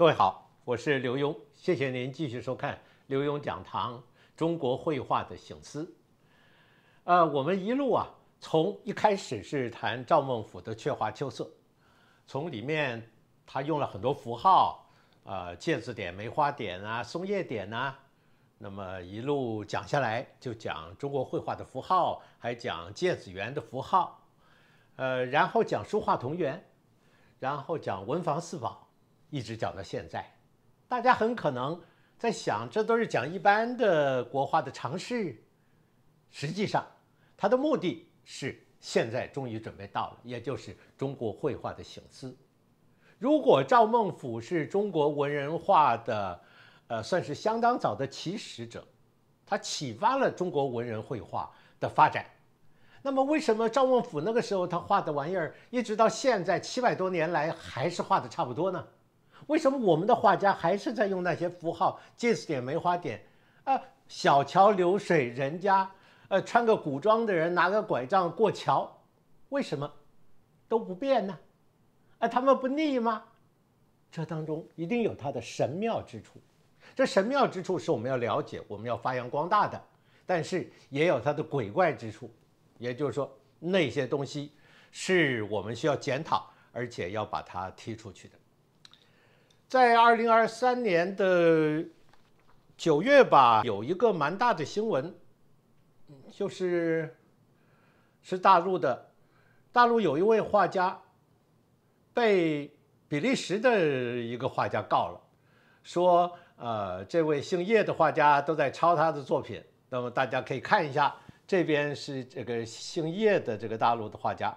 各位好，我是刘墉，谢谢您继续收看刘墉讲堂《中国绘画的醒思》。呃，我们一路啊，从一开始是谈赵孟頫的《鹊华秋色》，从里面他用了很多符号，呃，芥子点、梅花点啊、松叶点啊，那么一路讲下来，就讲中国绘画的符号，还讲芥子园的符号，呃，然后讲书画同源，然后讲文房四宝。一直讲到现在，大家很可能在想，这都是讲一般的国画的尝试。实际上，它的目的是现在终于准备到了，也就是中国绘画的醒思。如果赵孟頫是中国文人画的，呃，算是相当早的起始者，他启发了中国文人绘画的发展。那么，为什么赵孟頫那个时候他画的玩意儿，一直到现在七百多年来还是画的差不多呢？为什么我们的画家还是在用那些符号，近视点、梅花点，啊，小桥流水人家，呃，穿个古装的人拿个拐杖过桥，为什么都不变呢？啊，他们不腻吗？这当中一定有它的神妙之处，这神妙之处是我们要了解、我们要发扬光大的，但是也有它的鬼怪之处，也就是说那些东西是我们需要检讨，而且要把它踢出去的。在二零二三年的九月吧，有一个蛮大的新闻，就是是大陆的大陆有一位画家被比利时的一个画家告了，说呃这位姓叶的画家都在抄他的作品。那么大家可以看一下，这边是这个姓叶的这个大陆的画家，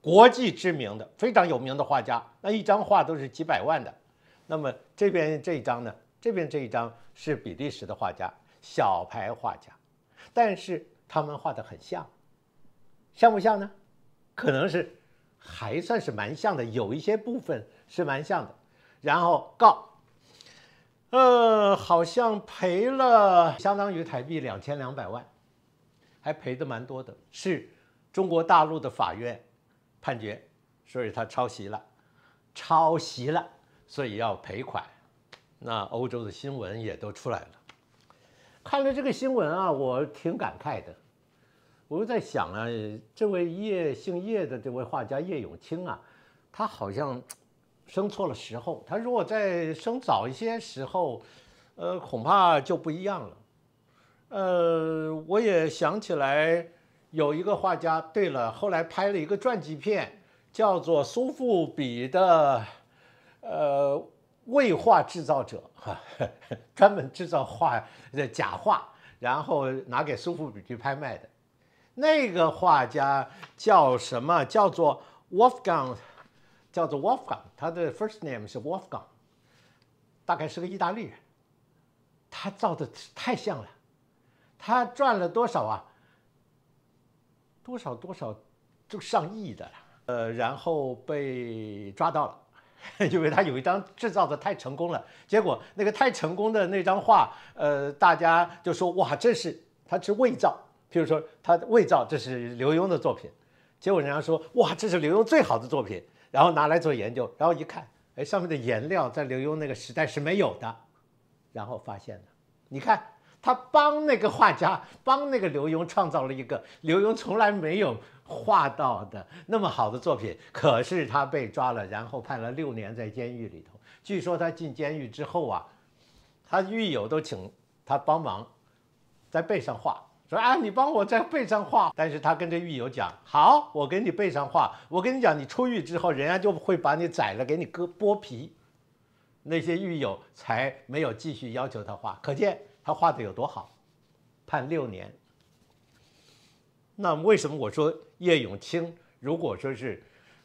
国际知名的非常有名的画家，那一张画都是几百万的。那么这边这一张呢？这边这一张是比利时的画家小牌画家，但是他们画的很像，像不像呢？可能是还算是蛮像的，有一些部分是蛮像的。然后告，呃，好像赔了相当于台币两千两百万，还赔的蛮多的。是中国大陆的法院判决，所以他抄袭了，抄袭了。所以要赔款，那欧洲的新闻也都出来了。看了这个新闻啊，我挺感慨的。我在想啊，这位叶姓叶的这位画家叶永青啊，他好像生错了时候。他如果在生早一些时候，呃，恐怕就不一样了。呃，我也想起来有一个画家，对了，后来拍了一个传记片，叫做《苏富比的》。呃，伪画制造者哈，专门制造画的假画，然后拿给苏富比去拍卖的。那个画家叫什么？叫做 Wolfgang，叫做 Wolfgang，他的 first name 是 Wolfgang，大概是个意大利人。他造的太像了，他赚了多少啊？多少多少，就上亿的了。呃，然后被抓到了。因 为他有一张制造的太成功了，结果那个太成功的那张画，呃，大家就说哇，这是他是伪造，譬如说他伪造，这是刘墉的作品，结果人家说哇，这是刘墉最好的作品，然后拿来做研究，然后一看，哎，上面的颜料在刘墉那个时代是没有的，然后发现了，你看。他帮那个画家，帮那个刘墉创造了一个刘墉从来没有画到的那么好的作品。可是他被抓了，然后判了六年在监狱里头。据说他进监狱之后啊，他狱友都请他帮忙在背上画，说啊你帮我在背上画。但是他跟这狱友讲，好，我给你背上画。我跟你讲，你出狱之后，人家就会把你宰了，给你割剥皮。那些狱友才没有继续要求他画，可见他画的有多好。判六年。那为什么我说叶永青如果说是，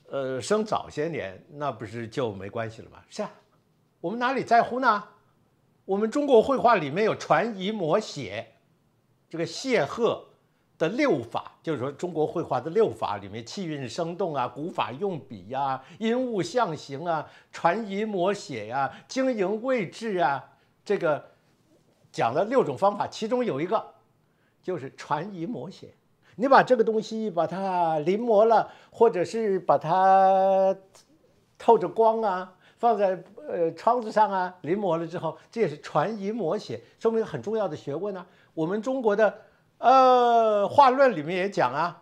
呃，生早些年，那不是就没关系了吗？是啊，我们哪里在乎呢？我们中国绘画里面有传移摹写，这个谢赫。的六法，就是说中国绘画的六法里面，气韵生动啊，古法用笔呀，因物象形啊，传移摹写呀，经营位置啊，这个讲了六种方法，其中有一个就是传移摹写，你把这个东西把它临摹了，或者是把它透着光啊，放在呃窗子上啊，临摹了之后，这也是传移摹写，说明很重要的学问啊，我们中国的。呃，画论里面也讲啊，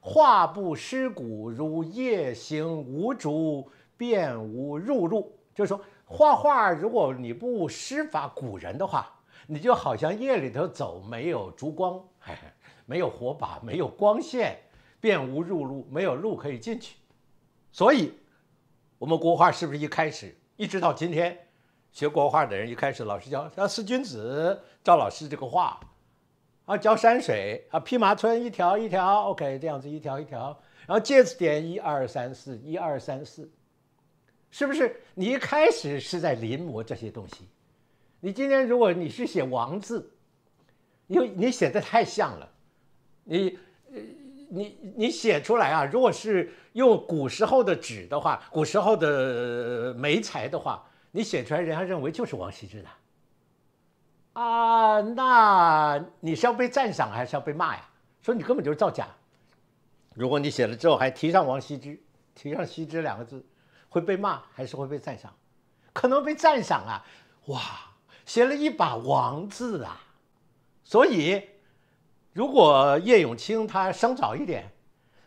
画不失古，如夜行无烛，便无入路。就是说，画画如果你不施法古人的话，你就好像夜里头走，没有烛光，没有火把，没有光线，便无入路，没有路可以进去。所以，我们国画是不是一开始一直到今天，学国画的人一开始老师教他四君子，赵老师这个画。啊，浇山水啊，披麻皴一条一条，OK，这样子一条一条。然后介字点一二三四，一二三四，是不是？你一开始是在临摹这些东西。你今天如果你是写王字，因为你写的太像了，你呃，你你写出来啊，如果是用古时候的纸的话，古时候的梅材的话，你写出来，人家认为就是王羲之的。啊，那你是要被赞赏还是要被骂呀？说你根本就是造假。如果你写了之后还提上王羲之，提上“羲之”两个字，会被骂还是会被赞赏？可能被赞赏啊！哇，写了一把“王”字啊。所以，如果叶永青他生早一点，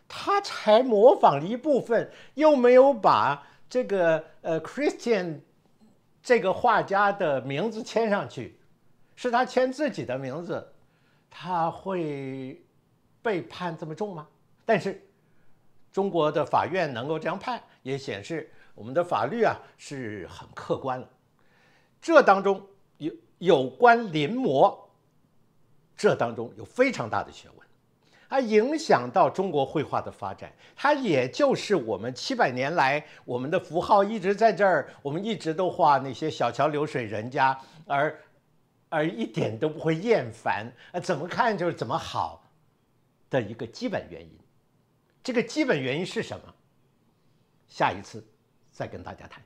他才模仿了一部分，又没有把这个呃 Christian 这个画家的名字签上去。是他签自己的名字，他会被判这么重吗？但是中国的法院能够这样判，也显示我们的法律啊是很客观了。这当中有有关临摹，这当中有非常大的学问，它影响到中国绘画的发展。它也就是我们七百年来，我们的符号一直在这儿，我们一直都画那些小桥流水人家，而。而一点都不会厌烦，呃，怎么看就是怎么好，的一个基本原因。这个基本原因是什么？下一次再跟大家谈。